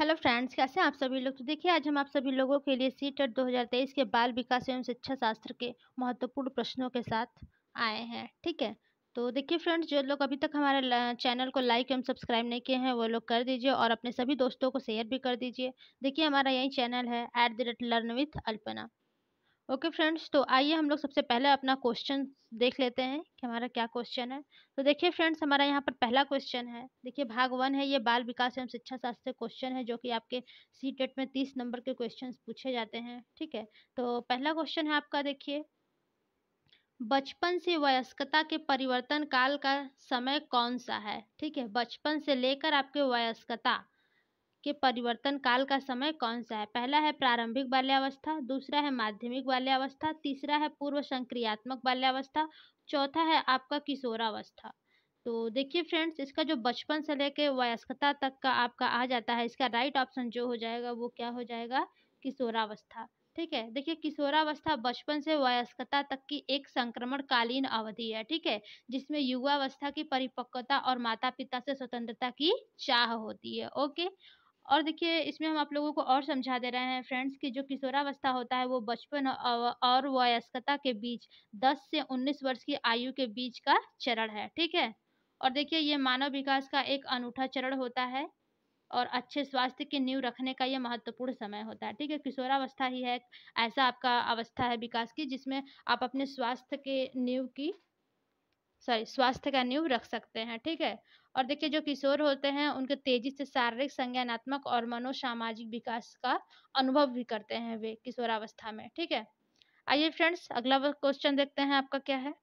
hello friends कैसे हैं आप सभी लोग तो देखिए आज हम आप सभी लोगों के लिए सी टेट दो के बाल विकास एवं शिक्षा शास्त्र के महत्वपूर्ण प्रश्नों के साथ आए हैं ठीक है तो देखिए फ्रेंड्स जो लोग अभी तक हमारे चैनल को लाइक एवं सब्सक्राइब नहीं किए हैं वो लोग कर दीजिए और अपने सभी दोस्तों को शेयर भी कर दीजिए देखिए हमारा यही चैनल है at the rate learn with Alpana okay friends तो आइए हम लोग सबसे पहले अपना क्वेश्चन देख लेते हैं कि हमारा क्या क्वेश्चन है तो देखिए फ्रेंड्स हमारा यहाँ पर पहला क्वेश्चन है देखिए भाग वन है ये बाल विकास एवं शिक्षा शास्त्र क्वेश्चन है जो कि आपके सी टेट में तीस नंबर के क्वेश्चन पूछे जाते हैं ठीक है तो पहला क्वेश्चन है आपका देखिए बचपन से वयस्कता के परिवर्तन काल का समय कौन सा है ठीक है बचपन से लेकर आपके वयस्कता के परिवर्तन काल का समय कौन सा है पहला है प्रारंभिक बाल्यावस्था दूसरा है माध्यमिक बाल्यावस्था तीसरा है पूर्व संक्रियात्मक बाल्यावस्था चौथा है आपका किशोरावस्था तो देखिए फ्रेंड्स इसका जो बचपन से लेकर वयस्कता तक का आपका आ जाता है इसका राइट ऑप्शन जो हो जाएगा वो क्या हो जाएगा किशोरावस्था ठीक है देखिए किशोरावस्था बचपन से वयस्कता तक की एक संक्रमण कालीन अवधि है ठीक है जिसमें युवावस्था की परिपक्वता और माता पिता से स्वतंत्रता की चाह होती है ओके और देखिए इसमें हम आप लोगों को और समझा दे रहे हैं फ्रेंड्स कि जो किशोरावस्था होता है वो बचपन और वयस्कता के बीच 10 से 19 वर्ष की आयु के बीच का चरण है ठीक है और देखिए ये मानव विकास का एक अनूठा चरण होता है और अच्छे स्वास्थ्य की नींव रखने का ये महत्वपूर्ण समय होता है ठीक है किशोरावस्था ही है ऐसा आपका अवस्था है विकास की जिसमें आप अपने स्वास्थ्य के नींव की सॉरी स्वास्थ्य का नींव रख सकते हैं ठीक है और देखिए जो किशोर होते हैं उनके तेजी से शारीरिक संज्ञानात्मक और मनोसामाजिक विकास का अनुभव भी करते हैं वे किशोरावस्था में ठीक है आइए फ्रेंड्स अगला क्वेश्चन देखते हैं आपका क्या है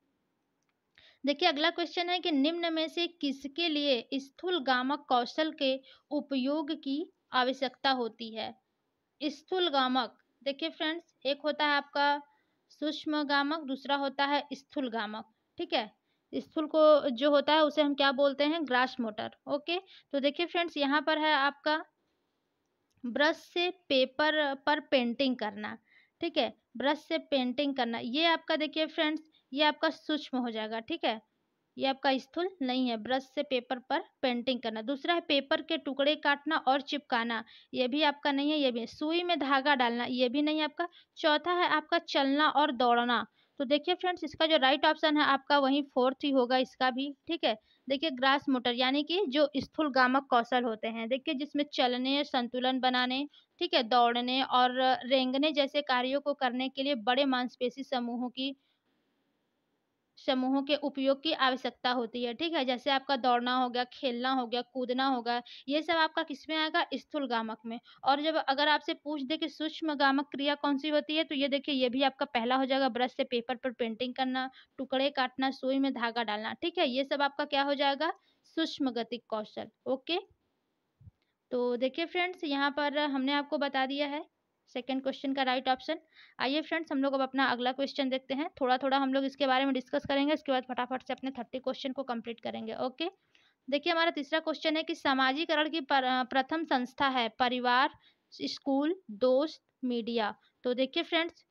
देखिए अगला क्वेश्चन है कि निम्न में से किसके लिए स्थूल गामक कौशल के उपयोग की आवश्यकता होती है स्थूल गामक देखिए फ्रेंड्स एक होता है आपका सूक्ष्म गामक दूसरा होता है स्थूल गामक ठीक है स्थूल को जो होता है उसे हम क्या बोलते हैं ग्रास मोटर ओके तो देखिए फ्रेंड्स यहाँ पर है आपका ब्रश से पेपर पर पेंटिंग करना ठीक है ब्रश से पेंटिंग करना ये आपका देखिए फ्रेंड्स ये आपका सूक्ष्म हो जाएगा ठीक है ये आपका स्थूल नहीं है ब्रश से पेपर पर पेंटिंग करना दूसरा है पेपर के टुकड़े काटना और चिपकाना ये भी आपका नहीं है ये भी सुई में धागा डालना ये भी नहीं आपका चौथा है आपका चलना और दौड़ना तो देखिए फ्रेंड्स इसका जो राइट ऑप्शन है आपका वही फोर्थ ही होगा इसका भी ठीक है देखिए ग्रास मोटर यानी कि जो स्थूल गामक कौशल होते हैं देखिए जिसमें चलने संतुलन बनाने ठीक है दौड़ने और रेंगने जैसे कार्यों को करने के लिए बड़े मांसपेशी समूहों की समूहों के उपयोग की आवश्यकता होती है ठीक है जैसे आपका दौड़ना हो गया खेलना हो गया कूदना होगा ये सब आपका किस में आएगा स्थूल गामक में और जब अगर आपसे पूछ दे कि सूक्ष्म गामक क्रिया कौन सी होती है तो ये देखिए ये भी आपका पहला हो जाएगा ब्रश से पेपर पर पेंटिंग करना टुकड़े काटना सुई में धागा डालना ठीक है ये सब आपका क्या हो जाएगा सूक्ष्म गतिक कौशल ओके तो देखिए फ्रेंड्स यहाँ पर हमने आपको बता दिया है सेकेंड क्वेश्चन का राइट ऑप्शन आइए फ्रेंड्स हम लोग अब अपना अगला क्वेश्चन देखते हैं थोड़ा थोड़ा हम लोग इसके बारे में डिस्कस करेंगे इसके बाद फटाफट से अपने थर्टी क्वेश्चन को कंप्लीट करेंगे ओके देखिए हमारा तीसरा क्वेश्चन है कि समाजीकरण की प्रथम संस्था है परिवार स्कूल दोस्त मीडिया तो देखिए फ्रेंड्स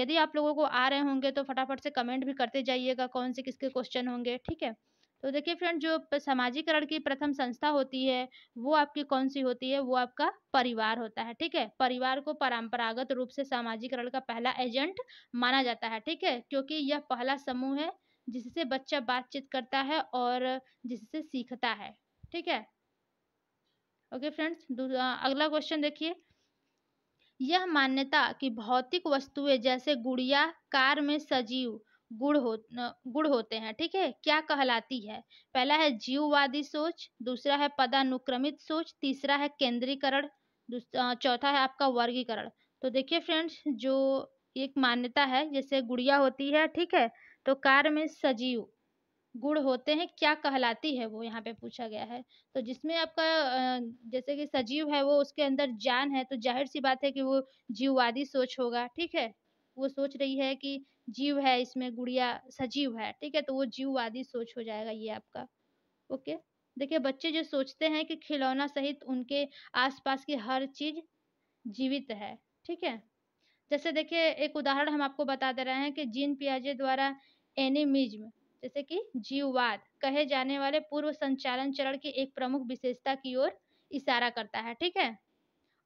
यदि आप लोगों को आ रहे होंगे तो फटाफट से कमेंट भी करते जाइएगा कौन से किसके क्वेश्चन होंगे ठीक है तो देखिए फ्रेंड जो सामाजिकरण की प्रथम संस्था होती है वो आपकी कौन सी होती है वो आपका परिवार होता है ठीक है परिवार को परंपरागत रूप से समाजीकरण का पहला एजेंट माना जाता है ठीक है क्योंकि यह पहला समूह है जिससे बच्चा बातचीत करता है और जिससे सीखता है ठीक है ओके फ्रेंड्स अगला क्वेश्चन देखिए यह मान्यता कि भौतिक वस्तुएं जैसे गुड़िया कार में सजीव गुण हो गुण होते हैं ठीक है क्या कहलाती है पहला है जीववादी सोच दूसरा है पदानुक्रमित सोच तीसरा है केंद्रीकरण चौथा है आपका वर्गीकरण तो देखिए फ्रेंड्स जो एक मान्यता है जैसे गुड़िया होती है ठीक है तो कार में सजीव गुण होते हैं क्या कहलाती है वो यहाँ पे पूछा गया है तो जिसमें आपका जैसे कि सजीव है वो उसके अंदर जान है तो जाहिर सी बात है कि वो जीववादी सोच होगा ठीक है वो सोच रही है कि जीव है इसमें गुड़िया सजीव है ठीक है तो वो जीववादी सोच हो जाएगा ये आपका ओके देखिए बच्चे जो सोचते हैं कि खिलौना सहित उनके आसपास की हर चीज जीवित है ठीक है जैसे देखिए एक उदाहरण हम आपको बता दे रहे हैं कि जीन पियाजे द्वारा एनिमिज्म जैसे कि जीववाद कहे जाने वाले पूर्व संचालन चरण की एक प्रमुख विशेषता की ओर इशारा करता है ठीक है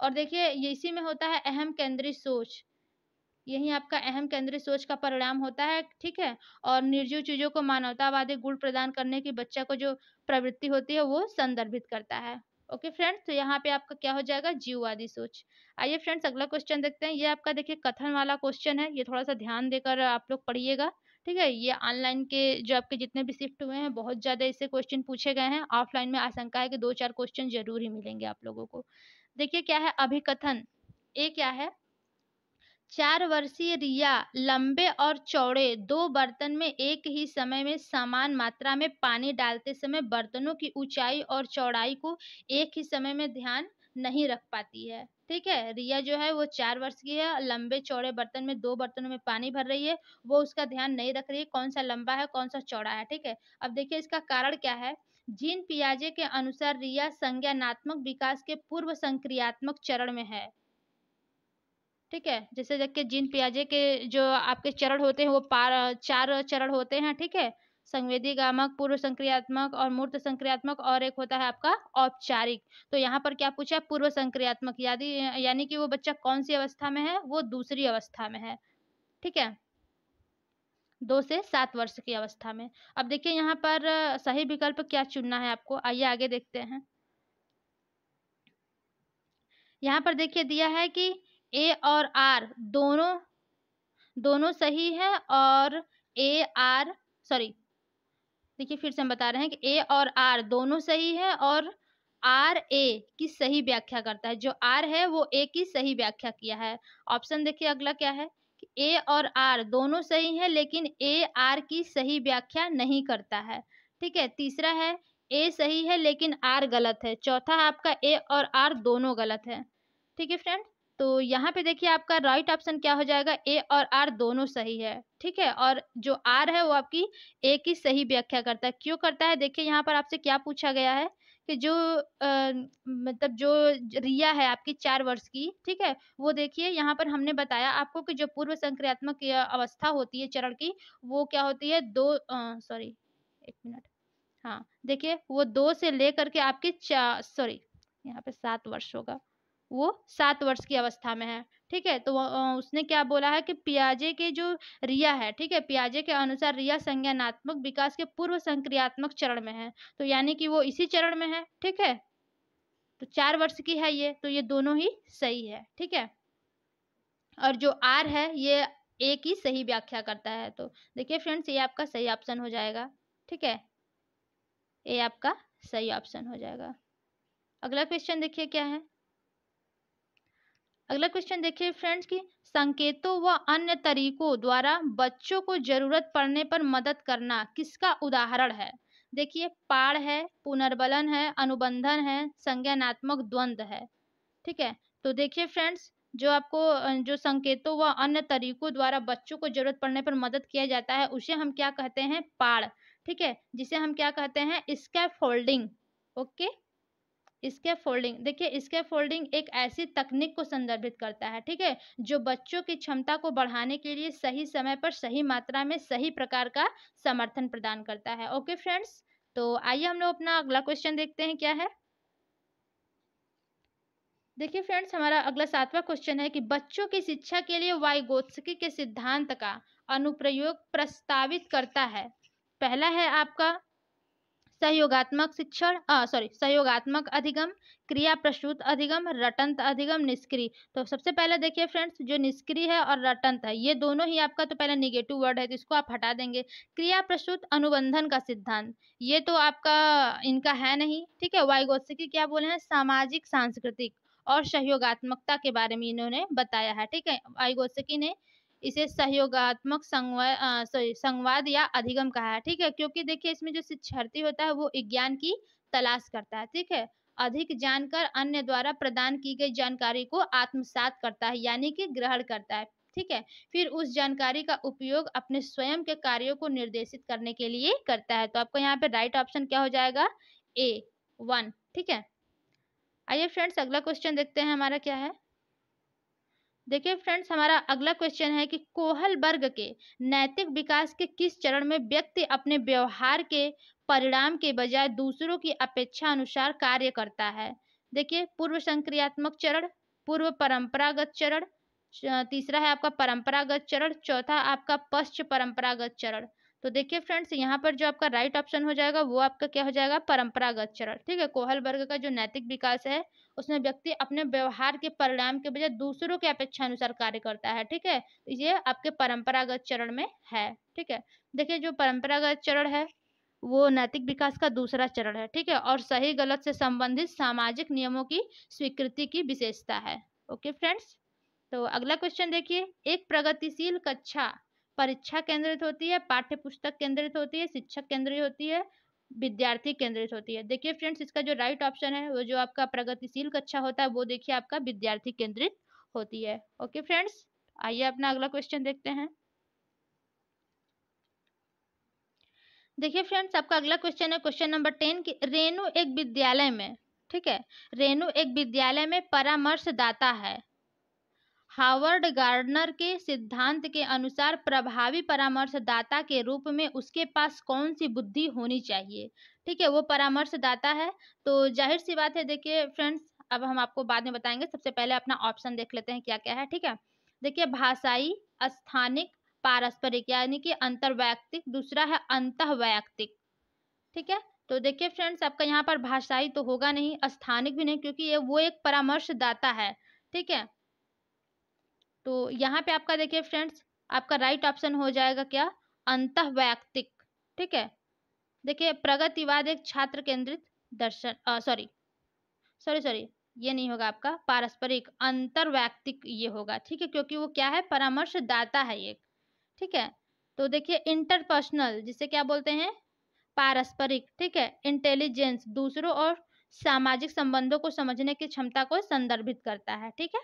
और देखिए इसी में होता है अहम केंद्रीय सोच यही आपका अहम केंद्रीय सोच का परिणाम होता है ठीक है और निर्जीव चीजों को मानवतावादी गुण प्रदान करने की बच्चा को जो प्रवृत्ति होती है वो संदर्भित करता है ओके फ्रेंड्स तो यहाँ पे आपका क्या हो जाएगा जीववादी सोच आइए फ्रेंड्स अगला क्वेश्चन देखते हैं ये आपका देखिए कथन वाला क्वेश्चन है ये थोड़ा सा ध्यान देकर आप लोग पढ़िएगा ठीक है ये ऑनलाइन के जो आपके जितने भी शिफ्ट हुए हैं बहुत ज़्यादा इससे क्वेश्चन पूछे गए हैं ऑफलाइन में आशंका है कि दो चार क्वेश्चन जरूर ही मिलेंगे आप लोगों को देखिए क्या है अभिकथन ये क्या है चार वर्षीय रिया लंबे और चौड़े दो बर्तन में एक ही समय में समान मात्रा में पानी डालते समय बर्तनों की ऊंचाई और चौड़ाई को एक ही समय में ध्यान नहीं रख पाती है ठीक है रिया जो है वो चार वर्ष की है लंबे चौड़े बर्तन में दो बर्तनों में पानी भर रही है वो उसका ध्यान नहीं रख रही है कौन सा लंबा है कौन सा चौड़ा है ठीक है अब देखिए इसका कारण क्या है जीन पियाजे के अनुसार रिया संज्ञानात्मक विकास के पूर्व संक्रियात्मक चरण में है ठीक है जैसे देखिए जिन प्याजे के जो आपके चरण होते हैं वो पार चार चरण होते हैं ठीक है संवेदी गामक पूर्व संक्रियात्मक और मूर्त संक्रियात्मक और एक होता है आपका औपचारिक तो यहाँ पर क्या पूछा है पूर्व संक्रियात्मक यानी यानी कि वो बच्चा कौन सी अवस्था में है वो दूसरी अवस्था में है ठीक है दो से सात वर्ष की अवस्था में अब देखिए यहाँ पर सही विकल्प क्या चुनना है आपको आइए आगे देखते हैं यहाँ पर देखिए दिया है कि ए और आर दोनों दोनों सही है और ए आर सॉरी देखिए फिर से हम बता रहे हैं कि ए और आर दोनों सही है और आर ए की सही व्याख्या करता है जो आर है वो ए की सही व्याख्या किया है ऑप्शन देखिए अगला क्या है कि ए और आर दोनों सही है लेकिन ए आर की सही व्याख्या नहीं करता है ठीक है तीसरा है ए सही है लेकिन आर गलत है चौथा है आपका ए और आर दोनों गलत है ठीक है फ्रेंड तो यहाँ पे देखिए आपका राइट ऑप्शन क्या हो जाएगा ए और आर दोनों सही है ठीक है और जो आर है वो आपकी ए की सही व्याख्या करता है क्यों करता है देखिए यहाँ पर आपसे क्या पूछा गया है कि जो आ, मतलब जो रिया है आपकी चार वर्ष की ठीक है वो देखिए यहाँ पर हमने बताया आपको कि जो पूर्व संक्रियात्मक अवस्था होती है चरण की वो क्या होती है दो सॉरी एक मिनट हाँ देखिए वो दो से लेकर के आपके सॉरी यहाँ पे सात वर्ष होगा वो सात वर्ष की अवस्था में है ठीक है तो उसने क्या बोला है कि पियाजे के जो रिया है ठीक है पियाजे के अनुसार रिया संज्ञानात्मक विकास के पूर्व संक्रियात्मक चरण में है तो यानी कि वो इसी चरण में है ठीक है तो चार वर्ष की है ये तो ये दोनों ही सही है ठीक है और जो आर है ये एक ही सही व्याख्या करता है तो देखिए फ्रेंड्स ये आपका सही ऑप्शन हो जाएगा ठीक है ये आपका सही ऑप्शन हो जाएगा अगला क्वेश्चन देखिए क्या है अगला क्वेश्चन देखिए फ्रेंड्स की संकेतों व अन्य तरीकों द्वारा बच्चों को जरूरत पड़ने पर मदद करना किसका उदाहरण है देखिए पाड़ है पुनर्बलन है अनुबंधन है संज्ञानात्मक द्वंद है ठीक है तो देखिए फ्रेंड्स जो आपको जो संकेतों व अन्य तरीकों द्वारा बच्चों को जरूरत पड़ने पर मदद किया जाता है उसे हम क्या कहते हैं पाड़ ठीक है जिसे हम क्या कहते हैं स्कैफोल्डिंग ओके इसके फोल्डिंग देखिए स्के फोल्डिंग एक ऐसी तकनीक को संदर्भित करता है ठीक है जो बच्चों की क्षमता को बढ़ाने के लिए सही समय पर सही मात्रा में सही प्रकार का समर्थन प्रदान करता है ओके फ्रेंड्स तो आइए हम लोग अपना अगला क्वेश्चन देखते हैं क्या है देखिए फ्रेंड्स हमारा अगला सातवां क्वेश्चन है कि बच्चों की शिक्षा के लिए वाइगोत्सकी के सिद्धांत का अनुप्रयोग प्रस्तावित करता है पहला है आपका सहयोगात्मक शिक्षण सॉरी सहयोगात्मक अधिगम क्रिया प्रसूत अधिगम रटंत अधिगम निष्क्रिय तो सबसे पहले देखिए फ्रेंड्स जो निष्क्रिय है और रटंत है ये दोनों ही आपका तो पहले निगेटिव वर्ड है तो इसको आप हटा देंगे क्रिया प्रसूत अनुबंधन का सिद्धांत ये तो आपका इनका है नहीं ठीक है वाइगोत्सिकी क्या बोले हैं सामाजिक सांस्कृतिक और सहयोगात्मकता के बारे में इन्होंने बताया है ठीक है वाइगोत्सिकी ने इसे सहयोगात्मक संवाद सॉरी संवाद या अधिगम कहा है ठीक है क्योंकि देखिए इसमें जो शिक्षार्थी होता है वो विज्ञान की तलाश करता है ठीक है अधिक जानकर अन्य द्वारा प्रदान की गई जानकारी को आत्मसात करता है यानी कि ग्रहण करता है ठीक है फिर उस जानकारी का उपयोग अपने स्वयं के कार्यों को निर्देशित करने के लिए करता है तो आपको यहाँ पे राइट ऑप्शन क्या हो जाएगा ए वन ठीक है आइए फ्रेंड्स अगला क्वेश्चन देखते हैं हमारा क्या है देखिए फ्रेंड्स हमारा अगला क्वेश्चन है कि कोहल वर्ग के नैतिक विकास के किस चरण में व्यक्ति अपने व्यवहार के परिणाम के बजाय दूसरों की अपेक्षा अनुसार कार्य करता है देखिए पूर्व संक्रियात्मक चरण पूर्व परंपरागत चरण तीसरा है आपका परंपरागत चरण चौथा आपका पश्च परंपरागत चरण तो देखिए फ्रेंड्स यहाँ पर जो आपका राइट ऑप्शन हो जाएगा वो आपका क्या हो जाएगा परंपरागत चरण ठीक है कोहल वर्ग का जो नैतिक विकास है उसमें व्यक्ति अपने व्यवहार के परिणाम के बजाय दूसरों के अपेक्षा अनुसार कार्य करता है ठीक है ये आपके परंपरागत चरण में है ठीक है देखिए जो परंपरागत चरण है वो नैतिक विकास का दूसरा चरण है ठीक है और सही गलत से संबंधित सामाजिक नियमों की स्वीकृति की विशेषता है ओके फ्रेंड्स तो अगला क्वेश्चन देखिए एक प्रगतिशील कक्षा परीक्षा केंद्रित होती है पाठ्य पुस्तक केंद्रित होती है शिक्षक केंद्रित होती है विद्यार्थी केंद्रित होती है देखिए फ्रेंड्स इसका जो राइट ऑप्शन है वो जो आपका प्रगतिशील कक्षा होता है वो देखिए आपका विद्यार्थी केंद्रित होती है ओके फ्रेंड्स आइए अपना अगला क्वेश्चन देखते हैं देखिए फ्रेंड्स आपका अगला क्वेश्चन है क्वेश्चन नंबर टेन की रेणु एक विद्यालय में ठीक है रेणु एक विद्यालय में परामर्शदाता है हावर्ड गार्डनर के सिद्धांत के अनुसार प्रभावी परामर्शदाता के रूप में उसके पास कौन सी बुद्धि होनी चाहिए ठीक है वो परामर्शदाता है तो जाहिर सी बात है देखिए फ्रेंड्स अब हम आपको बाद में बताएंगे सबसे पहले अपना ऑप्शन देख लेते हैं क्या क्या है ठीक है देखिए भाषाई स्थानिक पारस्परिक यानी कि अंतर्वैयक्तिक दूसरा है अंतवैयक्तिक ठीक है तो देखिए फ्रेंड्स आपका यहाँ पर भाषाई तो होगा नहीं स्थानिक भी नहीं क्योंकि ये वो एक परामर्शदाता है ठीक है तो यहाँ पे आपका देखिए फ्रेंड्स आपका राइट ऑप्शन हो जाएगा क्या अंत वैयक्तिक ठीक है देखिए प्रगतिवाद एक छात्र केंद्रित दर्शन सॉरी सॉरी सॉरी ये नहीं होगा आपका पारस्परिक अंतर्वैक्तिक ये होगा ठीक है क्योंकि वो क्या है परामर्शदाता है एक ठीक है तो देखिए इंटरपर्सनल जिसे क्या बोलते हैं पारस्परिक ठीक है इंटेलिजेंस दूसरों और सामाजिक संबंधों को समझने की क्षमता को संदर्भित करता है ठीक है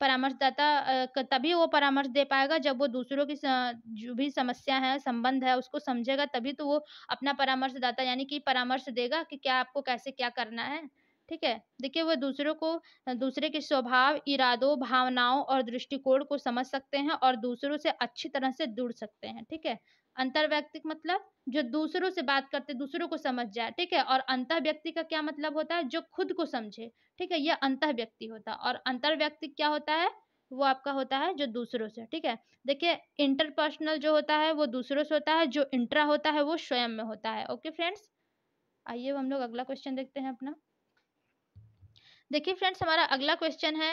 परामर्शदाता तभी वो परामर्श दे पाएगा जब वो दूसरों की जो भी समस्या है संबंध है उसको समझेगा तभी तो वो अपना परामर्शदाता यानी कि परामर्श देगा कि क्या आपको कैसे क्या करना है ठीक है देखिए वो दूसरों को दूसरे के स्वभाव इरादों भावनाओं और दृष्टिकोण को समझ सकते हैं और दूसरों से अच्छी तरह से जुड़ सकते हैं ठीक है अंतर्व्यक्तिक मतलब जो दूसरों से बात करते दूसरों को समझ जाए ठीक है और अंत व्यक्ति का क्या मतलब होता है जो खुद को समझे ठीक है यह अंत व्यक्ति होता है और व्यक्ति क्या होता है वो आपका होता है जो दूसरों से ठीक है देखिए इंटरपर्सनल जो होता है वो दूसरों से होता है जो इंट्रा होता है वो स्वयं में होता है ओके फ्रेंड्स आइए हम लोग अगला क्वेश्चन देखते हैं अपना देखिए फ्रेंड्स हमारा अगला क्वेश्चन है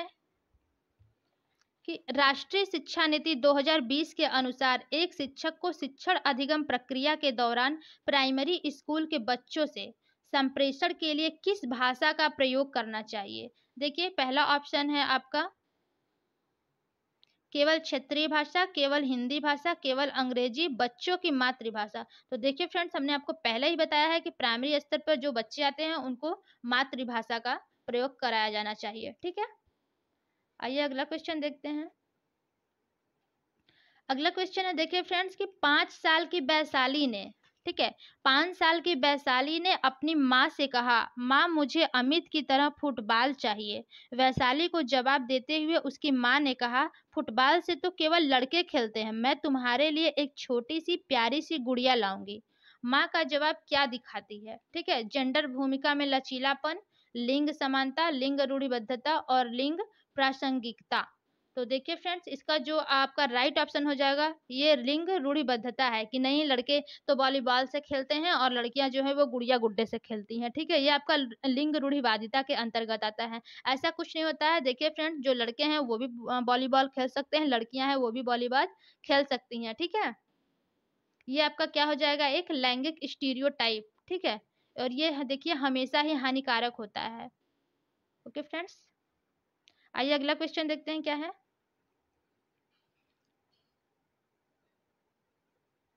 कि राष्ट्रीय शिक्षा नीति 2020 के अनुसार एक शिक्षक को शिक्षण अधिगम प्रक्रिया के दौरान प्राइमरी स्कूल के बच्चों से संप्रेषण के लिए किस भाषा का प्रयोग करना चाहिए देखिए पहला ऑप्शन है आपका केवल क्षेत्रीय भाषा केवल हिंदी भाषा केवल अंग्रेजी बच्चों की मातृभाषा तो देखिए फ्रेंड्स हमने आपको पहले ही बताया है कि प्राइमरी स्तर पर जो बच्चे आते हैं उनको मातृभाषा का प्रयोग कराया जाना चाहिए ठीक है आइए अगला क्वेश्चन देखते हैं अगला क्वेश्चन है देखिए फ्रेंड्स कि पांच साल की वैशाली ने ठीक है पांच साल की वैशाली ने अपनी माँ से कहा माँ मुझे अमित की तरह फुटबॉल चाहिए वैशाली को जवाब देते हुए उसकी माँ ने कहा फुटबॉल से तो केवल लड़के खेलते हैं मैं तुम्हारे लिए एक छोटी सी प्यारी सी गुड़िया लाऊंगी माँ का जवाब क्या दिखाती है ठीक है जेंडर भूमिका में लचीलापन लिंग समानता लिंग रूढ़िबद्धता और लिंग प्रासंगिकता तो देखिए फ्रेंड्स इसका जो आपका राइट ऑप्शन हो जाएगा ये लिंग रूढ़िबद्धता है कि नहीं लड़के तो वॉलीबॉल से खेलते हैं और लड़कियां जो है वो गुड़िया गुड्डे से खेलती हैं ठीक है ये आपका लिंग रूढ़िवादिता के अंतर्गत आता है ऐसा कुछ नहीं होता है देखिए फ्रेंड्स जो लड़के हैं वो भी वॉलीबॉल खेल सकते हैं लड़कियां हैं वो भी वॉलीबॉल खेल सकती हैं ठीक है ये आपका क्या हो जाएगा एक लैंगिक स्टीरियो ठीक है और ये देखिए हमेशा ही हानिकारक होता है ओके फ्रेंड्स आइए अगला क्वेश्चन देखते हैं क्या है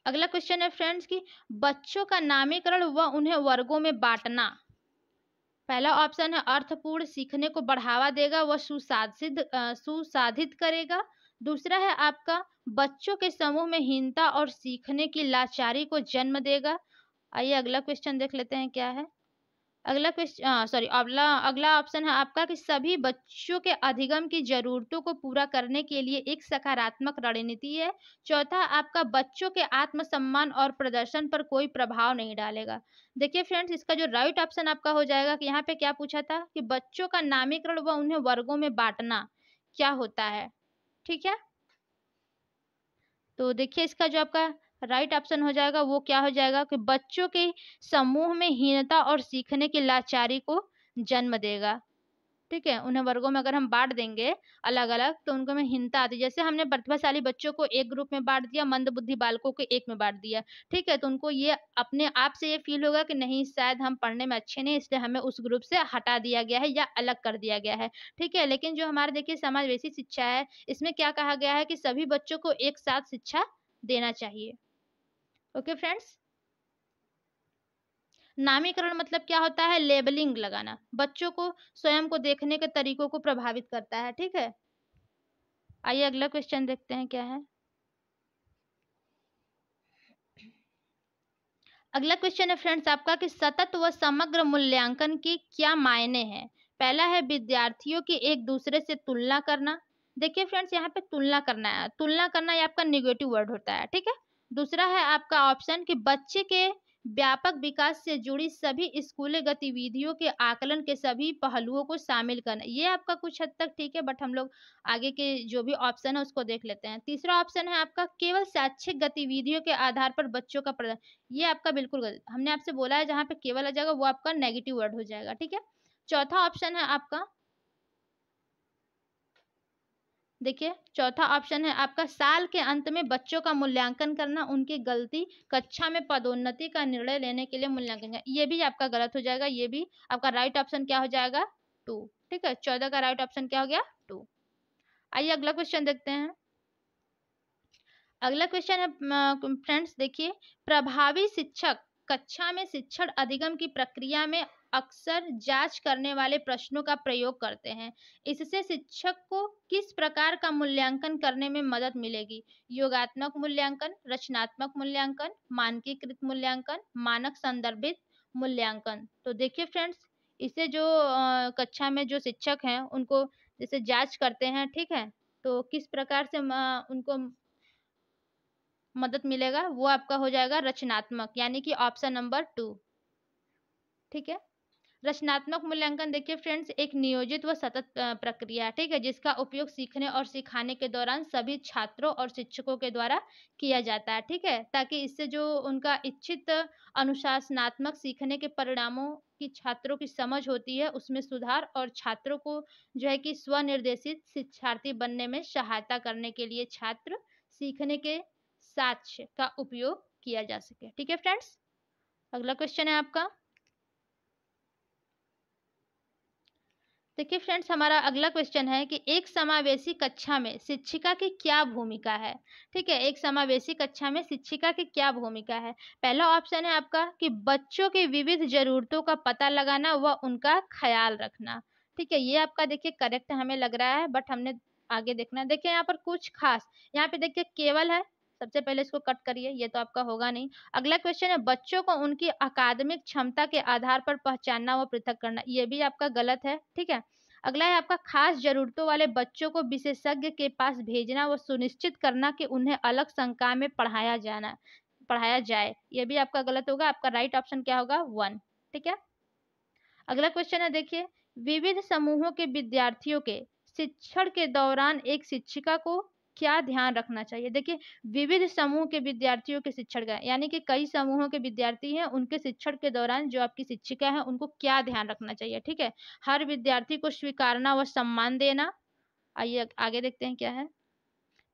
अगला क्वेश्चन है फ्रेंड्स कि बच्चों का नामीकरण व उन्हें वर्गों में बांटना पहला ऑप्शन है अर्थपूर्ण सीखने को बढ़ावा देगा व सुसाधित सुसाधित करेगा दूसरा है आपका बच्चों के समूह में हीनता और सीखने की लाचारी को जन्म देगा आइए अगला क्वेश्चन देख लेते हैं क्या है अगला क्वेश्चन हाँ, सॉरी अगला अगला ऑप्शन है आपका कि सभी बच्चों के अधिगम की जरूरतों को पूरा करने के लिए एक सकारात्मक रणनीति है चौथा आपका बच्चों के आत्मसम्मान और प्रदर्शन पर कोई प्रभाव नहीं डालेगा देखिए फ्रेंड्स इसका जो राइट ऑप्शन आपका हो जाएगा कि यहाँ पे क्या पूछा था कि बच्चों का नामीकरण व उन्हें वर्गों में बांटना क्या होता है ठीक है तो देखिए इसका जो आपका राइट ऑप्शन हो जाएगा वो क्या हो जाएगा कि बच्चों के समूह में हीनता और सीखने की लाचारी को जन्म देगा ठीक है उन्हें वर्गों में अगर हम बांट देंगे अलग अलग तो उनको में हिंता आती जैसे हमने प्रतिभाशाली बच्चों को एक ग्रुप में बांट दिया मंद बुद्धि बालकों को एक में बांट दिया ठीक है तो उनको ये अपने आप से ये फील होगा कि नहीं शायद हम पढ़ने में अच्छे नहीं इसलिए हमें उस ग्रुप से हटा दिया गया है या अलग कर दिया गया है ठीक है लेकिन जो हमारे देखिए समावेशी शिक्षा है इसमें क्या कहा गया है कि सभी बच्चों को एक साथ शिक्षा देना चाहिए ओके फ्रेंड्स नामीकरण मतलब क्या होता है लेबलिंग लगाना बच्चों को स्वयं को देखने के तरीकों को प्रभावित करता है ठीक है आइए अगला क्वेश्चन देखते हैं क्या है अगला क्वेश्चन है फ्रेंड्स आपका कि सतत व समग्र मूल्यांकन के क्या मायने हैं पहला है विद्यार्थियों की एक दूसरे से तुलना करना देखिए फ्रेंड्स यहाँ पे तुलना करना है तुलना करना ये आपका निगेटिव वर्ड होता है ठीक है दूसरा है आपका ऑप्शन कि बच्चे के व्यापक विकास से जुड़ी सभी स्कूली गतिविधियों के आकलन के सभी पहलुओं को शामिल करना ये आपका कुछ हद तक ठीक है बट हम लोग आगे के जो भी ऑप्शन है उसको देख लेते हैं तीसरा ऑप्शन है आपका केवल शैक्षिक गतिविधियों के आधार पर बच्चों का प्रदर्शन ये आपका बिल्कुल गलत हमने आपसे बोला है जहाँ पे केवल आ जाएगा वो आपका नेगेटिव वर्ड हो जाएगा ठीक है चौथा ऑप्शन है आपका देखिए चौथा ऑप्शन है आपका साल के अंत में बच्चों का मूल्यांकन करना उनकी गलती कक्षा में पदोन्नति का निर्णय लेने के लिए मूल्यांकन ये भी आपका गलत हो जाएगा ये भी आपका राइट ऑप्शन क्या हो जाएगा टू ठीक है चौदह का राइट ऑप्शन क्या हो गया टू आइए अगला क्वेश्चन देखते हैं अगला क्वेश्चन है फ्रेंड्स देखिए प्रभावी शिक्षक कक्षा में शिक्षण अधिगम की प्रक्रिया में अक्सर जांच करने वाले प्रश्नों का प्रयोग करते हैं इससे शिक्षक को किस प्रकार का मूल्यांकन करने में मदद मिलेगी योगात्मक मूल्यांकन रचनात्मक मूल्यांकन मानकीकृत मूल्यांकन मानक संदर्भित मूल्यांकन तो देखिए फ्रेंड्स इसे जो कक्षा में जो शिक्षक हैं उनको जैसे जांच करते हैं ठीक है तो किस प्रकार से उनको मदद मिलेगा वो आपका हो जाएगा रचनात्मक यानी कि ऑप्शन नंबर टू ठीक है रचनात्मक मूल्यांकन देखिए फ्रेंड्स एक नियोजित व सतत प्रक्रिया ठीक है जिसका उपयोग सीखने और सिखाने के दौरान सभी छात्रों और शिक्षकों के द्वारा किया जाता है ठीक है ताकि इससे जो उनका इच्छित अनुशासनात्मक सीखने के परिणामों की छात्रों की समझ होती है उसमें सुधार और छात्रों को जो है कि स्वनिर्देशित शिक्षार्थी बनने में सहायता करने के लिए छात्र सीखने के साक्ष्य का उपयोग किया जा सके ठीक है फ्रेंड्स अगला क्वेश्चन है आपका देखिए फ्रेंड्स हमारा अगला क्वेश्चन है कि एक समावेशी कक्षा में शिक्षिका की क्या भूमिका है ठीक है एक समावेशी कक्षा में शिक्षिका की क्या भूमिका है पहला ऑप्शन है आपका कि बच्चों की विविध जरूरतों का पता लगाना व उनका ख्याल रखना ठीक है ये आपका देखिए करेक्ट हमें लग रहा है बट हमने आगे देखना देखिए यहाँ पर कुछ खास यहाँ पे देखिए केवल है सबसे पहले इसको कट करिए ये तो आपका होगा नहीं अगला क्वेश्चन है बच्चों को उनकी अकादमिक क्षमता के आधार पर पहचानना व पृथक करना ये भी आपका गलत है ठीक है अगला है आपका खास जरूरतों वाले बच्चों को विशेषज्ञ के पास भेजना व सुनिश्चित करना कि उन्हें अलग संकाय में पढ़ाया जाना पढ़ाया जाए यह भी आपका गलत होगा आपका राइट ऑप्शन क्या होगा वन ठीक है अगला क्वेश्चन है देखिए विविध समूहों के विद्यार्थियों के शिक्षण के दौरान एक शिक्षिका को क्या ध्यान रखना चाहिए देखिए विविध समूह के विद्यार्थियों के शिक्षण का यानी कि कई समूहों के विद्यार्थी हैं उनके शिक्षण के दौरान जो आपकी शिक्षिका है उनको क्या ध्यान रखना चाहिए ठीक है हर विद्यार्थी को स्वीकारना व सम्मान देना आइए आगे देखते हैं क्या है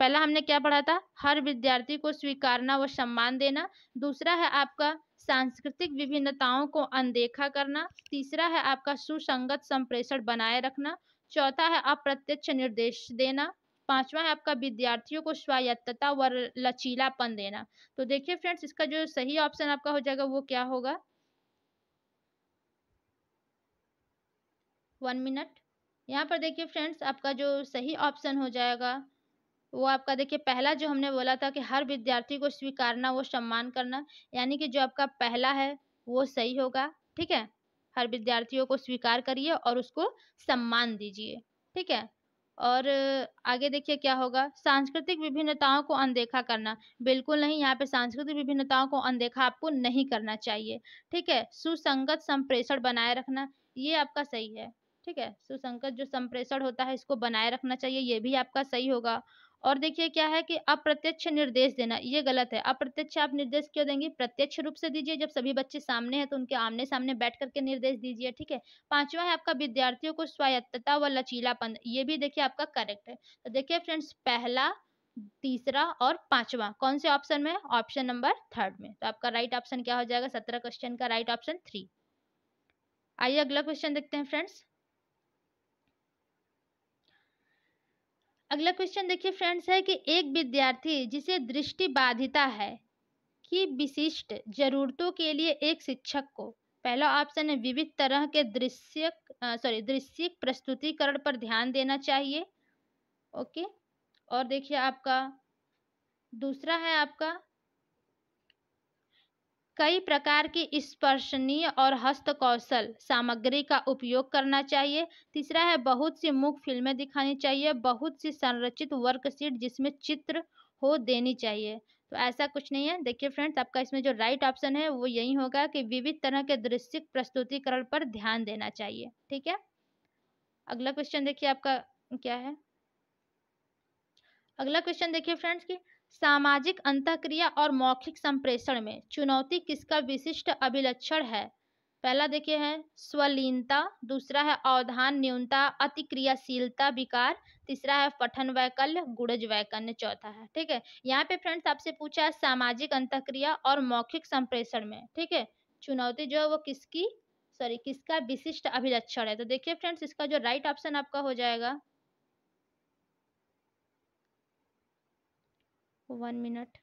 पहला हमने क्या पढ़ा था हर विद्यार्थी को स्वीकारना व सम्मान देना दूसरा है आपका सांस्कृतिक विभिन्नताओं को अनदेखा करना तीसरा है आपका सुसंगत संप्रेषण बनाए रखना चौथा है अप्रत्यक्ष निर्देश देना पांचवा है आपका विद्यार्थियों को स्वायत्तता व लचीलापन देना तो देखिए फ्रेंड्स इसका जो सही ऑप्शन आपका हो जाएगा वो क्या होगा वन मिनट यहाँ पर देखिए फ्रेंड्स आपका जो सही ऑप्शन हो जाएगा वो आपका देखिए पहला जो हमने बोला था कि हर विद्यार्थी को स्वीकारना वो सम्मान करना यानी कि जो आपका पहला है वो सही होगा ठीक है हर विद्यार्थियों को स्वीकार करिए और उसको सम्मान दीजिए ठीक है और आगे देखिए क्या होगा सांस्कृतिक विभिन्नताओं को अनदेखा करना बिल्कुल नहीं यहाँ पे सांस्कृतिक विभिन्नताओं को अनदेखा आपको नहीं करना चाहिए ठीक है सुसंगत संप्रेषण बनाए रखना ये आपका सही है ठीक है सुसंगत जो संप्रेषण होता है इसको बनाए रखना चाहिए ये भी आपका सही होगा और देखिए क्या है कि अप्रत्यक्ष निर्देश देना ये गलत है अप्रत्यक्ष आप निर्देश क्यों देंगे प्रत्यक्ष रूप से दीजिए जब सभी बच्चे सामने हैं तो उनके आमने सामने बैठ करके निर्देश दीजिए ठीक है पांचवा है आपका विद्यार्थियों को स्वायत्तता व लचीलापन ये भी देखिए आपका करेक्ट है तो देखिए फ्रेंड्स पहला तीसरा और पांचवा कौन से ऑप्शन में ऑप्शन नंबर थर्ड में तो आपका राइट ऑप्शन क्या हो जाएगा सत्रह क्वेश्चन का राइट ऑप्शन थ्री आइए अगला क्वेश्चन देखते हैं फ्रेंड्स अगला क्वेश्चन देखिए फ्रेंड्स है कि एक विद्यार्थी जिसे दृष्टि बाधिता है कि विशिष्ट जरूरतों के लिए एक शिक्षक को पहला ऑप्शन है विविध तरह के दृश्य सॉरी दृश्य प्रस्तुतिकरण पर ध्यान देना चाहिए ओके और देखिए आपका दूसरा है आपका कई प्रकार की स्पर्शनीय और हस्त कौशल सामग्री का उपयोग करना चाहिए तीसरा है बहुत सी मुख फिल्में दिखानी चाहिए बहुत सी संरचित वर्कशीट जिसमें चित्र हो देनी चाहिए तो ऐसा कुछ नहीं है देखिए फ्रेंड्स आपका इसमें जो राइट ऑप्शन है वो यही होगा कि विविध तरह के दृश्य प्रस्तुतिकरण पर ध्यान देना चाहिए ठीक है अगला क्वेश्चन देखिए आपका क्या है अगला क्वेश्चन देखिए फ्रेंड्स की सामाजिक अंतक्रिया और मौखिक संप्रेषण में चुनौती किसका विशिष्ट अभिलक्षण है पहला देखिए है स्वलीनता दूसरा है अवधान न्यूनता अतिक्रियाशीलता विकार तीसरा है पठन वैकल्य गुड़ज वैकल्य चौथा है ठीक है यहाँ पे फ्रेंड्स आपसे पूछा है सामाजिक अंतक्रिया और मौखिक संप्रेषण में ठीक है चुनौती जो है वो किसकी सॉरी किसका विशिष्ट अभिलक्षण है तो देखिए फ्रेंड्स इसका जो राइट ऑप्शन आपका हो जाएगा वन मिनट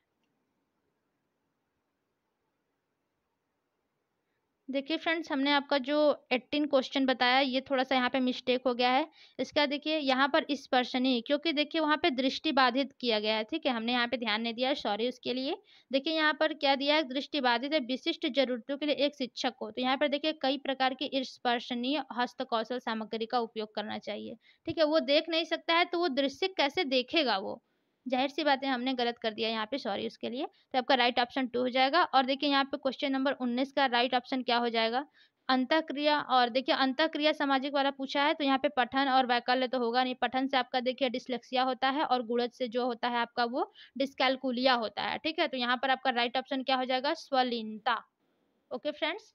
देखिए फ्रेंड्स हमने आपका जो एट्टीन क्वेश्चन बताया ये थोड़ा सा यहाँ पे मिस्टेक हो गया है इसका देखिए यहाँ पर स्पर्शनी क्योंकि देखिए वहाँ पे दृष्टि बाधित किया गया है ठीक है हमने यहाँ पे ध्यान नहीं दिया सॉरी उसके लिए देखिए यहाँ पर क्या दिया है दृष्टि बाधित है विशिष्ट जरूरतों के लिए एक शिक्षक को तो यहाँ पर देखिये कई प्रकार की स्पर्शनीय हस्तकौशल सामग्री का उपयोग करना चाहिए ठीक है वो देख नहीं सकता है तो वो दृश्य कैसे देखेगा वो जाहिर सी बात है हमने गलत कर दिया यहाँ पे सॉरी उसके लिए तो आपका राइट ऑप्शन टू हो जाएगा और देखिए यहाँ पे क्वेश्चन नंबर उन्नीस का राइट ऑप्शन क्या हो जाएगा अंतक्रिया और देखिए अंतक्रिया सामाजिक वाला पूछा है तो यहाँ पे पठन और वैकल्य तो होगा नहीं पठन से आपका देखिए डिस्लेक्सिया होता है और गुड़द से जो होता है आपका वो डिस्कैलकुलिया होता है ठीक है तो यहाँ पर आपका राइट ऑप्शन क्या हो जाएगा स्वलीनता ओके फ्रेंड्स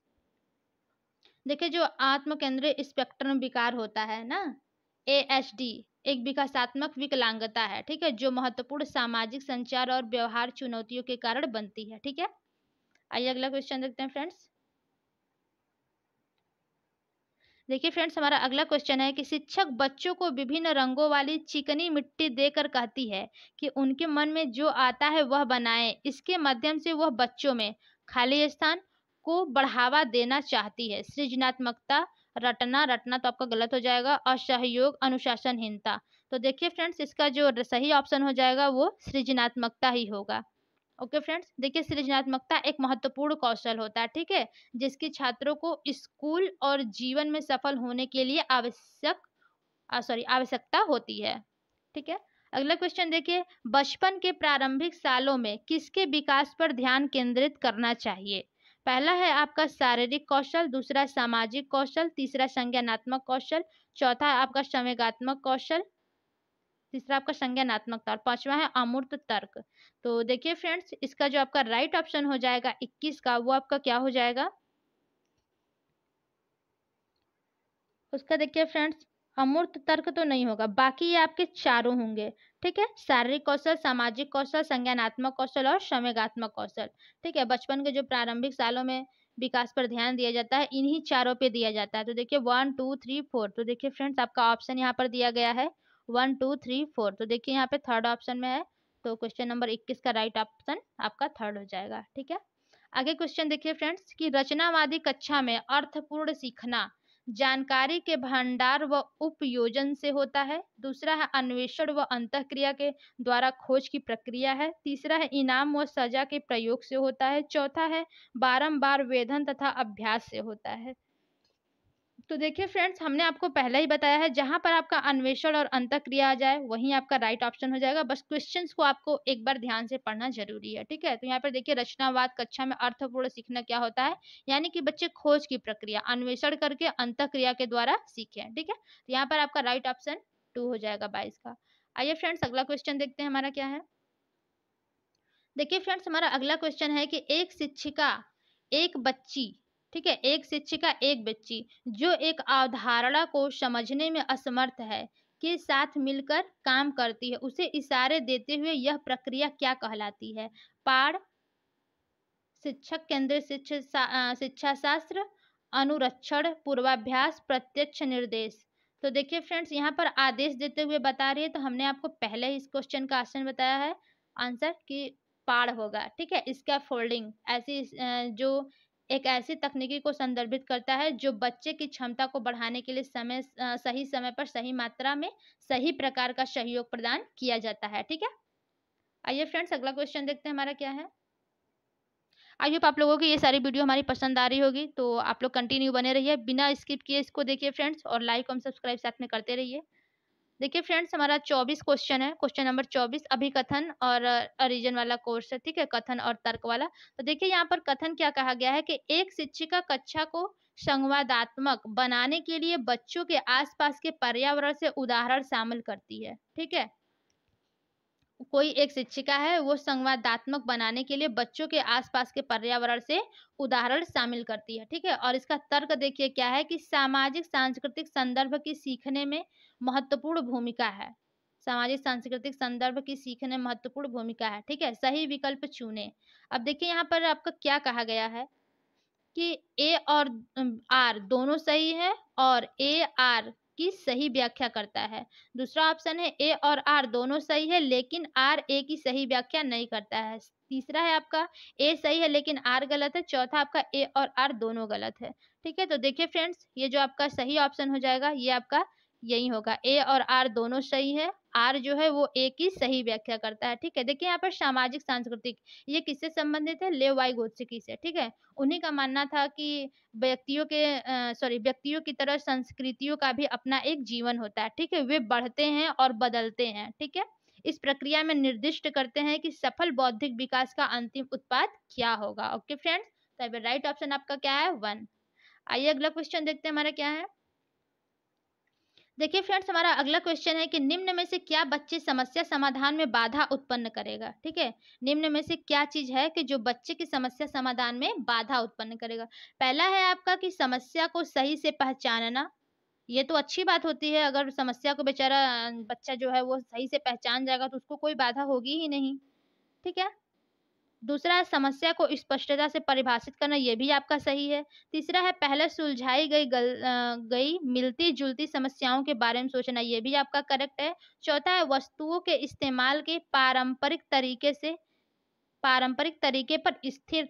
देखिए जो आत्म केंद्रीय स्पेक्ट्रम विकार होता है ना डी एक विकासात्मक विकलांगता है ठीक है जो महत्वपूर्ण सामाजिक संचार और व्यवहार चुनौतियों के कारण बनती है ठीक है आइए अगला क्वेश्चन देखते हैं फ्रेंड्स देखिए फ्रेंड्स हमारा अगला क्वेश्चन है कि शिक्षक बच्चों को विभिन्न रंगों वाली चिकनी मिट्टी देकर कहती है कि उनके मन में जो आता है वह बनाएं इसके माध्यम से वह बच्चों में खाली स्थान को बढ़ावा देना चाहती है सृजनात्मकता रटना रटना तो आपका गलत हो जाएगा असहयोग अनुशासनहीनता तो देखिए फ्रेंड्स इसका जो सही ऑप्शन हो जाएगा वो सृजनात्मकता ही होगा ओके फ्रेंड्स देखिए सृजनात्मकता एक महत्वपूर्ण कौशल होता है ठीक है जिसकी छात्रों को स्कूल और जीवन में सफल होने के लिए आवश्यक सॉरी आवश्यकता होती है ठीक है अगला क्वेश्चन देखिए बचपन के प्रारंभिक सालों में किसके विकास पर ध्यान केंद्रित करना चाहिए पहला है आपका शारीरिक कौशल दूसरा सामाजिक कौशल तीसरा संज्ञानात्मक कौशल चौथा है आपका संवेगात्मक कौशल तीसरा आपका संज्ञानात्मक तर्क पांचवा है अमूर्त तर्क तो देखिए फ्रेंड्स इसका जो आपका राइट ऑप्शन हो जाएगा 21 का वो आपका क्या हो जाएगा उसका देखिए फ्रेंड्स अमूर्त तर्क तो नहीं होगा बाकी ये आपके चारों होंगे ठीक है शारीरिक कौशल सामाजिक कौशल संज्ञानात्मक कौशल और संवेगात्मक कौशल ठीक है बचपन के जो प्रारंभिक सालों में विकास पर ध्यान दिया जाता है इन्हीं चारों पे दिया जाता है तो देखिए वन टू थ्री फोर तो देखिए फ्रेंड्स आपका ऑप्शन यहाँ पर दिया गया है वन टू थ्री फोर तो देखिए यहाँ पे थर्ड ऑप्शन में है तो क्वेश्चन नंबर इक्कीस का राइट ऑप्शन आपका थर्ड हो जाएगा ठीक है आगे क्वेश्चन देखिए फ्रेंड्स की रचनावादी कक्षा में अर्थपूर्ण सीखना जानकारी के भंडार व उपयोजन से होता है दूसरा है अन्वेषण व अंत क्रिया के द्वारा खोज की प्रक्रिया है तीसरा है इनाम व सजा के प्रयोग से होता है चौथा है बारंबार वेधन तथा अभ्यास से होता है तो देखिए फ्रेंड्स हमने आपको पहले ही बताया है जहां पर आपका अन्वेषण और अंतक्रिया आ जाए वहीं आपका राइट ऑप्शन हो जाएगा बस क्वेश्चंस को आपको एक बार ध्यान से पढ़ना जरूरी है ठीक है तो यहाँ पर देखिए रचनावाद कक्षा में अर्थपूर्ण सीखना क्या होता है यानी कि बच्चे खोज की प्रक्रिया अन्वेषण करके अंतक्रिया के द्वारा सीखे ठीक है तो यहाँ पर आपका राइट ऑप्शन टू हो जाएगा बाईस का आइए फ्रेंड्स अगला क्वेश्चन देखते हैं हमारा क्या है देखिए फ्रेंड्स हमारा अगला क्वेश्चन है कि एक शिक्षिका एक बच्ची ठीक है एक शिक्षिका एक बच्ची जो एक अवधारणा को समझने में असमर्थ है के साथ मिलकर काम करती है उसे इशारे देते हुए यह प्रक्रिया क्या कहलाती है पाड़ शिक्षक केंद्र शिक्षा शिक्षा शास्त्र अनुरक्षण पूर्वाभ्यास प्रत्यक्ष निर्देश तो देखिए फ्रेंड्स यहाँ पर आदेश देते हुए बता रही है तो हमने आपको पहले ही इस क्वेश्चन का आसन बताया है आंसर कि पाड़ होगा ठीक है इसका फोल्डिंग ऐसी जो एक ऐसी तकनीकी को संदर्भित करता है जो बच्चे की क्षमता को बढ़ाने के लिए समय सही समय पर सही मात्रा में सही प्रकार का सहयोग प्रदान किया जाता है ठीक है आइए फ्रेंड्स अगला क्वेश्चन देखते हैं हमारा क्या है आई होप आप लोगों की ये सारी वीडियो हमारी पसंद आ रही होगी तो आप लोग कंटिन्यू बने रहिए बिना स्किप किए इसको देखिए फ्रेंड्स और लाइक और सब्सक्राइब साथ में करते रहिए देखिए फ्रेंड्स हमारा चौबीस क्वेश्चन है क्वेश्चन नंबर चौबीस अभी कथन और रिजन वाला कोर्स है ठीक है कथन और तर्क वाला तो देखिए यहाँ पर कथन क्या कहा गया है कि एक शिक्षिका कक्षा को संवादात्मक बनाने के लिए बच्चों के आसपास के पर्यावरण से उदाहरण शामिल करती है ठीक है कोई एक शिक्षिका है वो संवादात्मक बनाने के लिए बच्चों के आसपास के पर्यावरण से उदाहरण शामिल करती है ठीक है और इसका तर्क देखिए क्या है कि सामाजिक सांस्कृतिक संदर्भ की सीखने में महत्वपूर्ण भूमिका है सामाजिक सांस्कृतिक संदर्भ की सीखने महत्वपूर्ण भूमिका है ठीक है सही विकल्प चुने अब देखिए यहाँ पर आपका क्या कहा गया है कि ए और आर दोनों सही है और ए आर की सही व्याख्या करता है दूसरा ऑप्शन है ए और आर दोनों सही है लेकिन आर ए की सही व्याख्या नहीं करता है तीसरा है आपका ए सही है लेकिन आर गलत है चौथा आपका ए और आर दोनों गलत है ठीक है तो देखिए फ्रेंड्स ये जो आपका सही ऑप्शन हो जाएगा ये आपका यही होगा ए और आर दोनों सही है आर जो है वो ए की सही व्याख्या करता है ठीक है देखिए यहाँ पर सामाजिक सांस्कृतिक ये किससे संबंधित है ले वाई गोत्सिकी से ठीक है उन्हीं का मानना था कि व्यक्तियों के सॉरी व्यक्तियों की तरह संस्कृतियों का भी अपना एक जीवन होता है ठीक है वे बढ़ते हैं और बदलते हैं ठीक है इस प्रक्रिया में निर्दिष्ट करते हैं कि सफल बौद्धिक विकास का अंतिम उत्पाद क्या होगा ओके फ्रेंड्स तो राइट ऑप्शन आपका क्या है वन आइए अगला क्वेश्चन देखते हैं हमारा क्या है देखिए फ्रेंड्स हमारा अगला क्वेश्चन है कि निम्न में से क्या बच्चे समस्या समाधान में बाधा उत्पन्न करेगा ठीक है निम्न में से क्या चीज है कि जो बच्चे की समस्या समाधान में बाधा उत्पन्न करेगा पहला है आपका कि समस्या को सही से पहचानना ये तो अच्छी बात होती है अगर समस्या को बेचारा बच्चा जो है वो सही से पहचान जाएगा तो उसको कोई बाधा होगी ही नहीं ठीक है दूसरा है समस्या को स्पष्टता से परिभाषित करना यह भी आपका सही है तीसरा है पहले सुलझाई गई गल, गई मिलती जुलती समस्याओं के बारे में सोचना यह भी आपका करेक्ट है चौथा है वस्तुओं के इस्तेमाल के पारंपरिक तरीके से पारंपरिक तरीके पर स्थिर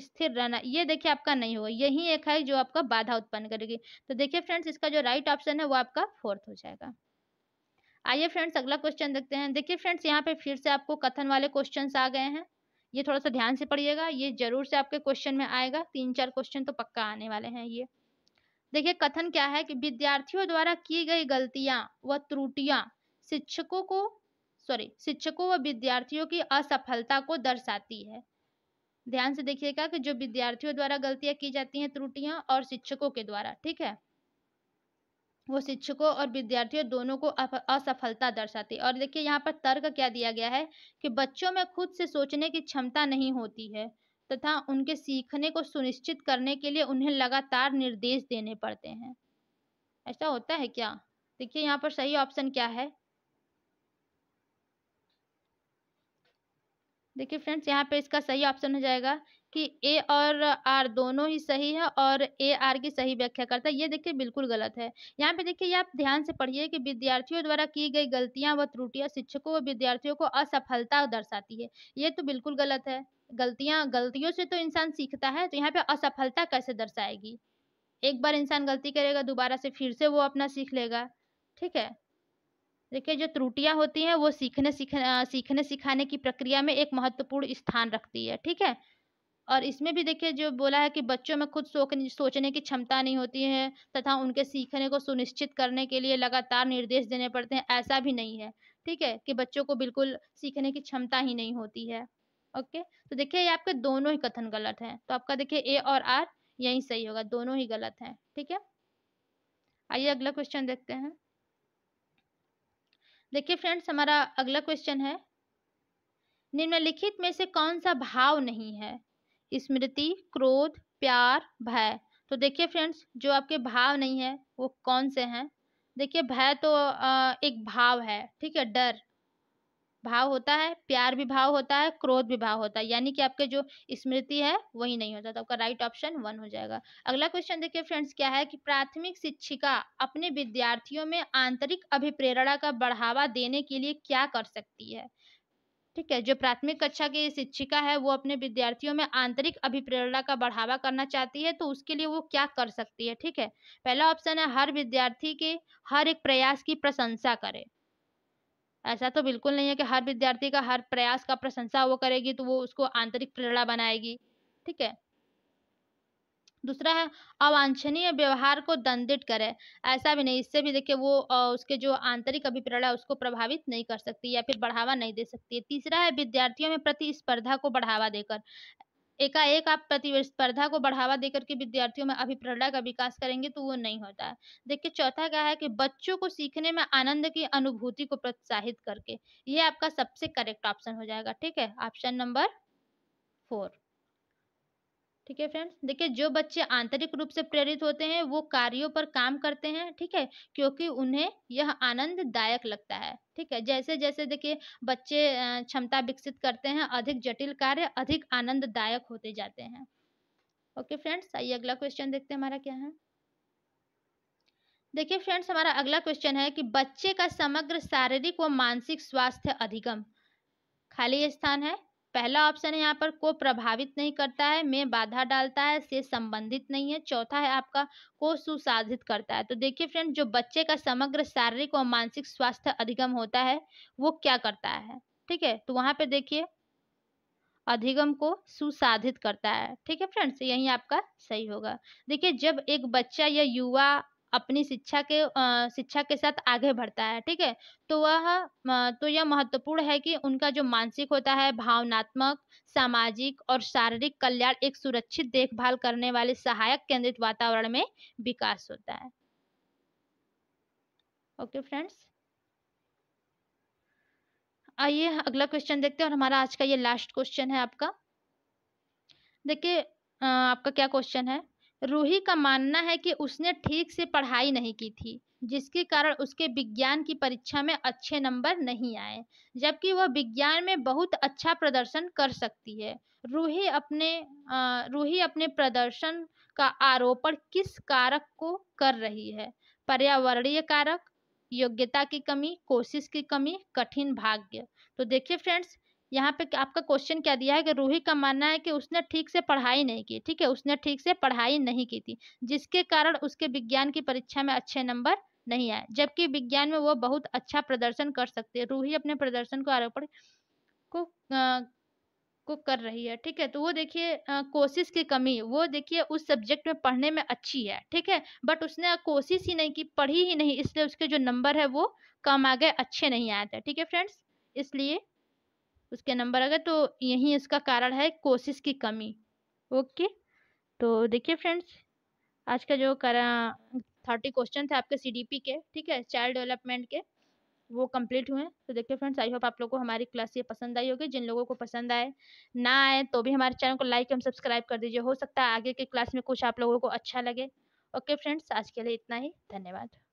स्थिर रहना ये देखिए आपका नहीं होगा यही एक है जो आपका बाधा उत्पन्न करेगी तो देखिए फ्रेंड्स इसका जो राइट ऑप्शन है वो आपका फोर्थ हो जाएगा आइए फ्रेंड्स अगला क्वेश्चन देखते हैं देखिए फ्रेंड्स यहाँ पे फिर से आपको कथन वाले क्वेश्चन आ गए हैं ये थोड़ा सा ध्यान से पढ़िएगा ये जरूर से आपके क्वेश्चन में आएगा तीन चार क्वेश्चन तो पक्का आने वाले हैं ये देखिए कथन क्या है कि विद्यार्थियों द्वारा की गई गलतियां व त्रुटियां शिक्षकों को सॉरी शिक्षकों व विद्यार्थियों की असफलता को दर्शाती है ध्यान से देखिएगा कि जो विद्यार्थियों द्वारा गलतियां की जाती हैं त्रुटियां और शिक्षकों के द्वारा ठीक है वो शिक्षकों और विद्यार्थियों दोनों को असफलता दर्शाती है और देखिए यहाँ पर तर्क क्या दिया गया है कि बच्चों में खुद से सोचने की क्षमता नहीं होती है तथा उनके सीखने को सुनिश्चित करने के लिए उन्हें लगातार निर्देश देने पड़ते हैं ऐसा होता है क्या देखिए यहाँ पर सही ऑप्शन क्या है देखिए फ्रेंड्स यहाँ पे इसका सही ऑप्शन हो जाएगा कि ए और आर दोनों ही सही है और ए आर की सही व्याख्या करता है ये देखिए बिल्कुल गलत है यहाँ पे देखिए आप ध्यान से पढ़िए कि विद्यार्थियों द्वारा की गई गलतियां व त्रुटियां शिक्षकों व विद्यार्थियों को असफलता दर्शाती है ये तो बिल्कुल गलत है गलतियां गलतियों से तो इंसान सीखता है तो यहाँ पे असफलता कैसे दर्शाएगी एक बार इंसान गलती करेगा दोबारा से फिर से वो अपना सीख लेगा ठीक है देखिए जो त्रुटियां होती हैं वो सीखने सीखने सीखने सिखाने की प्रक्रिया में एक महत्वपूर्ण स्थान रखती है ठीक है और इसमें भी देखिए जो बोला है कि बच्चों में खुद सोचने की क्षमता नहीं होती है तथा उनके सीखने को सुनिश्चित करने के लिए लगातार निर्देश देने पड़ते हैं ऐसा भी नहीं है ठीक है कि बच्चों को बिल्कुल सीखने की क्षमता ही नहीं होती है ओके तो देखिए ये आपके दोनों ही कथन गलत हैं तो आपका देखिए ए और आर यही सही होगा दोनों ही गलत हैं ठीक है आइए अगला क्वेश्चन देखते हैं देखिए फ्रेंड्स हमारा अगला क्वेश्चन है निम्नलिखित में से कौन सा भाव नहीं है स्मृति क्रोध प्यार भय तो देखिए फ्रेंड्स जो आपके भाव नहीं है वो कौन से हैं देखिए भय तो एक भाव है ठीक है डर भाव होता है प्यार भी भाव होता है क्रोध भी भाव होता है यानी कि आपके जो स्मृति है वही नहीं होता तो आपका राइट ऑप्शन वन हो जाएगा अगला क्वेश्चन देखिए फ्रेंड्स क्या है कि प्राथमिक शिक्षिका अपने विद्यार्थियों में आंतरिक अभिप्रेरणा का बढ़ावा देने के लिए क्या कर सकती है ठीक है जो प्राथमिक कक्षा की शिक्षिका है वो अपने विद्यार्थियों में आंतरिक अभिप्रेरणा का बढ़ावा करना चाहती है तो उसके लिए वो क्या कर सकती है ठीक है पहला ऑप्शन है हर विद्यार्थी के हर एक प्रयास की प्रशंसा करे ऐसा तो बिल्कुल नहीं है कि हर विद्यार्थी का हर प्रयास का प्रशंसा वो करेगी तो वो उसको आंतरिक प्रेरणा बनाएगी ठीक है दूसरा है अवांछनीय व्यवहार को दंडित करे ऐसा भी नहीं इससे भी देखिए वो उसके जो आंतरिक अभिप्रण है उसको प्रभावित नहीं कर सकती या फिर बढ़ावा नहीं दे सकती है तीसरा है विद्यार्थियों में प्रतिस्पर्धा को बढ़ावा देकर एकाएक आप प्रतिस्पर्धा को बढ़ावा देकर के विद्यार्थियों में अभिप्रेरणा का विकास करेंगे तो वो नहीं होता है देखिए चौथा क्या है कि बच्चों को सीखने में आनंद की अनुभूति को प्रोत्साहित करके ये आपका सबसे करेक्ट ऑप्शन हो जाएगा ठीक है ऑप्शन नंबर फोर ठीक है फ्रेंड्स देखिए जो बच्चे आंतरिक रूप से प्रेरित होते हैं वो कार्यों पर काम करते हैं ठीक है क्योंकि उन्हें यह आनंददायक लगता है ठीक है जैसे जैसे देखिए बच्चे क्षमता विकसित करते हैं अधिक जटिल कार्य अधिक आनंददायक होते जाते हैं ओके फ्रेंड्स आइए अगला क्वेश्चन देखते हैं हमारा क्या है देखिए फ्रेंड्स हमारा अगला क्वेश्चन है कि बच्चे का समग्र शारीरिक व मानसिक स्वास्थ्य अधिगम खाली स्थान है पहला ऑप्शन है यहाँ पर को प्रभावित नहीं करता है में बाधा डालता है से संबंधित नहीं है चौथा है आपका को सुसाधित करता है तो देखिए फ्रेंड जो बच्चे का समग्र शारीरिक और मानसिक स्वास्थ्य अधिगम होता है वो क्या करता है ठीक है तो वहां पर देखिए अधिगम को सुसाधित करता है ठीक है फ्रेंड्स तो यही आपका सही होगा देखिए जब एक बच्चा या युवा अपनी शिक्षा के शिक्षा के साथ आगे बढ़ता है ठीक है तो वह तो यह महत्वपूर्ण है कि उनका जो मानसिक होता है भावनात्मक सामाजिक और शारीरिक कल्याण एक सुरक्षित देखभाल करने वाले सहायक केंद्रित वातावरण में विकास होता है ओके फ्रेंड्स आइए अगला क्वेश्चन देखते हैं और हमारा आज का ये लास्ट क्वेश्चन है आपका देखिए आपका क्या क्वेश्चन है रूही का मानना है कि उसने ठीक से पढ़ाई नहीं की थी जिसके कारण उसके विज्ञान की परीक्षा में अच्छे नंबर नहीं आए जबकि वह विज्ञान में बहुत अच्छा प्रदर्शन कर सकती है रूही अपने रूही अपने प्रदर्शन का आरोपण किस कारक को कर रही है पर्यावरणीय कारक योग्यता की कमी कोशिश की कमी कठिन भाग्य तो देखिए फ्रेंड्स यहाँ पे आपका क्वेश्चन क्या दिया है कि रूही का मानना है कि उसने ठीक से पढ़ाई नहीं की ठीक है उसने ठीक से पढ़ाई नहीं की थी जिसके कारण उसके विज्ञान की परीक्षा में अच्छे नंबर नहीं आए जबकि विज्ञान में वो बहुत अच्छा प्रदर्शन कर सकती है रूही अपने प्रदर्शन को आरोपण को आ, को कर रही है ठीक है तो वो देखिए कोशिश की कमी वो देखिए उस सब्जेक्ट में पढ़ने में अच्छी है ठीक है बट उसने कोशिश ही नहीं की पढ़ी ही नहीं इसलिए उसके जो नंबर है वो कम आ गए अच्छे नहीं आए थे ठीक है फ्रेंड्स इसलिए उसके नंबर आ गए तो यही इसका कारण है कोशिश की कमी ओके तो देखिए फ्रेंड्स आज का जो करा थर्टी क्वेश्चन थे आपके सीडीपी के ठीक है चाइल्ड डेवलपमेंट के वो कंप्लीट हुए तो देखिए फ्रेंड्स आई होप आप लोगों को हमारी क्लास ये पसंद आई होगी जिन लोगों को पसंद आए ना आए तो भी हमारे चैनल को लाइक एवं सब्सक्राइब कर दीजिए हो सकता है आगे के क्लास में कुछ आप लोगों को अच्छा लगे ओके फ्रेंड्स आज के लिए इतना ही धन्यवाद